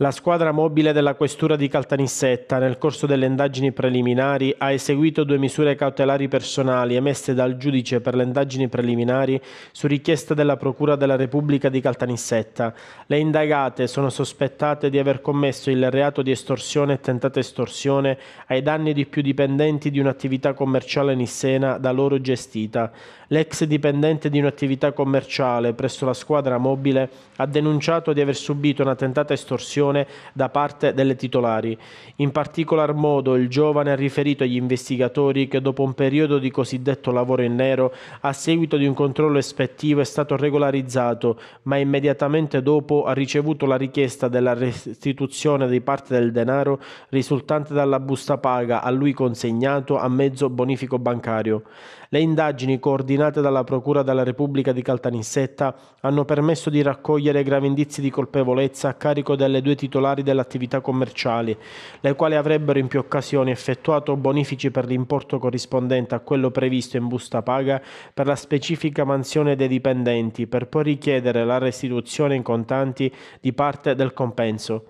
La squadra mobile della Questura di Caltanissetta, nel corso delle indagini preliminari, ha eseguito due misure cautelari personali emesse dal giudice per le indagini preliminari su richiesta della Procura della Repubblica di Caltanissetta. Le indagate sono sospettate di aver commesso il reato di estorsione e tentata estorsione ai danni di più dipendenti di un'attività commerciale nissena da loro gestita. L'ex dipendente di un'attività commerciale presso la squadra mobile ha denunciato di aver subito una tentata estorsione comunicazione da parte delle titolari. In particolar modo il giovane ha riferito agli investigatori che dopo un periodo di cosiddetto lavoro in nero, a seguito di un controllo ispettivo è stato regolarizzato, ma immediatamente dopo ha ricevuto la richiesta della restituzione di parte del denaro risultante dalla busta paga a lui consegnato a mezzo bonifico bancario. Le indagini coordinate dalla Procura della Repubblica di Caltanissetta hanno permesso di raccogliere gravi indizi di colpevolezza a carico delle due titolari delle attività commerciali, le quali avrebbero in più occasioni effettuato bonifici per l'importo corrispondente a quello previsto in busta paga per la specifica mansione dei dipendenti, per poi richiedere la restituzione in contanti di parte del compenso.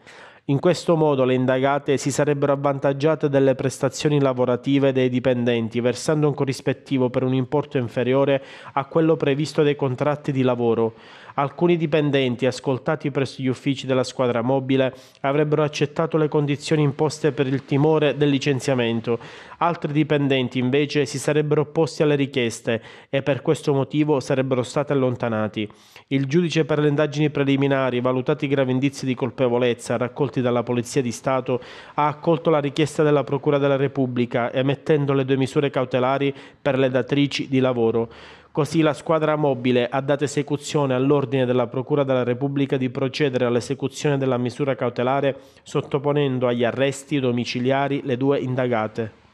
In questo modo le indagate si sarebbero avvantaggiate delle prestazioni lavorative dei dipendenti, versando un corrispettivo per un importo inferiore a quello previsto dai contratti di lavoro. Alcuni dipendenti, ascoltati presso gli uffici della squadra mobile, avrebbero accettato le condizioni imposte per il timore del licenziamento. Altri dipendenti, invece, si sarebbero opposti alle richieste e per questo motivo sarebbero stati allontanati. Il giudice per le indagini preliminari, valutati i gravi indizi di colpevolezza raccolti svolti dalla Polizia di Stato, ha accolto la richiesta della Procura della Repubblica, emettendo le due misure cautelari per le datrici di lavoro. Così la squadra mobile ha dato esecuzione all'ordine della Procura della Repubblica di procedere all'esecuzione della misura cautelare sottoponendo agli arresti domiciliari le due indagate.